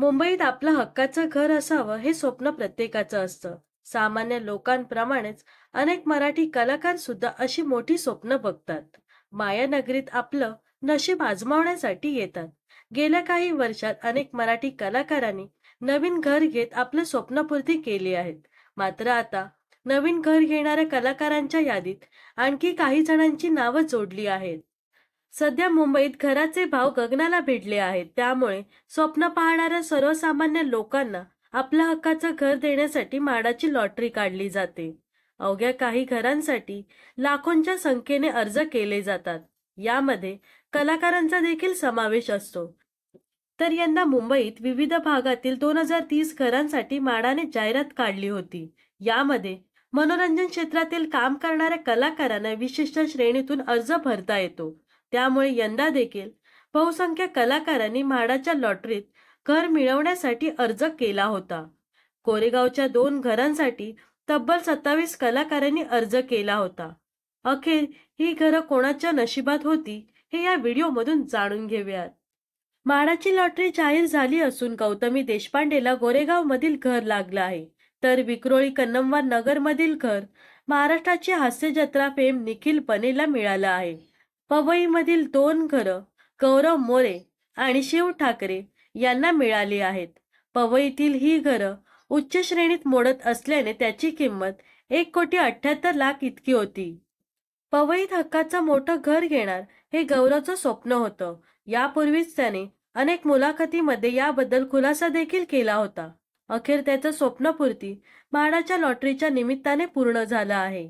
मुंबईत आपलं हक्काचं घर असावं हे स्वप्न प्रत्येकाचं असतं सामान्य लोकांप्रमाणेच अनेक मराठी कलाकार सुद्धा अशी मोठी स्वप्न बघतात मायानगरीत आपलं नशीब आजमावण्यासाठी येतात गेल्या काही वर्षात अनेक मराठी कलाकारांनी नवीन घर घेत आपलं स्वप्नपूर्ती केली आहेत मात्र आता नवीन घर घेणाऱ्या कलाकारांच्या यादीत आणखी काही जणांची नावं जोडली आहेत सध्या मुंबईत घराचे भाव गगनाला भिडले आहेत त्यामुळे स्वप्न पाहणाऱ्या सर्वसामान्य लोकांना आपल्या हक्काचं घर देण्यासाठी माडाची लॉटरी काढली जाते अवघ्या काही घरांसाठी लाखोंच्या संख्येने अर्ज केले जातात यामध्ये कलाकारांचा देखील समावेश असतो तर यंदा मुंबईत विविध भागातील दोन हजार तीस घरांसाठी माडाने जाहिरात काढली होती यामध्ये मनोरंजन क्षेत्रातील काम करणाऱ्या कलाकारांना विशिष्ट श्रेणीतून अर्ज भरता येतो त्यामुळे यंदा देखील बहुसंख्य कलाकारांनी म्हाडाच्या लॉटरीत घर मिळवण्यासाठी अर्ज केला होता कोरेगावच्या दोन घरांसाठी तब्बल सत्तावीस कलाकारांनी अर्ज केला होता अखेर ही घरं कोणाच्या नशिबात होती हे या व्हिडिओमधून जाणून घेऊयात म्हाडाची लॉटरी जाहीर झाली असून गौतमी देशपांडेला गोरेगावमधील घर लागलं आहे तर विक्रोळी कन्नमवार नगरमधील घर महाराष्ट्राची हास्य जत्रा फेम निखिल पनेला मिळाला आहे पवईमधील दोन घरं गौरव मोरे आणि शिव ठाकरे यांना मिळाली आहेत पवईतील ही घरं उच्च श्रेणीत मोडत असल्याने त्याची किंमत एक कोटी अठ्ठ्याहत्तर लाख इतकी होती पवईत हक्काचं मोठं घर घेणार हे गौरवचं स्वप्न होतं यापूर्वीच त्याने अनेक मुलाखतीमध्ये याबद्दल खुलासा देखील केला होता अखेर त्याचं स्वप्नपूर्ती म्हाडाच्या लॉटरीच्या निमित्ताने पूर्ण झालं आहे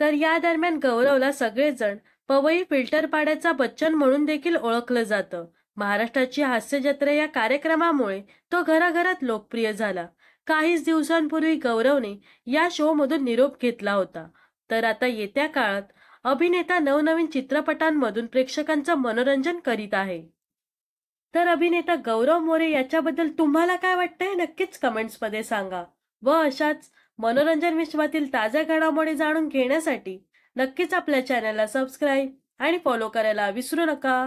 तर या दरम्यान गौरवला सगळेजण पवई फिल्टर पाड्याचा बच्चन म्हणून देखील ओळखलं जातं महाराष्ट्राची हास्य जत्रा या कार्यक्रमामुळे तो घराघरात लोकप्रिय झाला काहीच दिवसांपूर्वी गौरवने या शोमधून निरोप घेतला होता तर आता येत्या काळात अभिनेता नवनवीन चित्रपटांमधून प्रेक्षकांचं मनोरंजन करीत आहे तर अभिनेता गौरव मोरे याच्याबद्दल तुम्हाला काय वाटतंय नक्कीच कमेंट्समध्ये सांगा व अशाच मनोरंजन विश्वातील ताज्या घडामोडी जाणून घेण्यासाठी नक्कीच आपल्या चॅनलला सबस्क्राईब आणि फॉलो करायला विसरू नका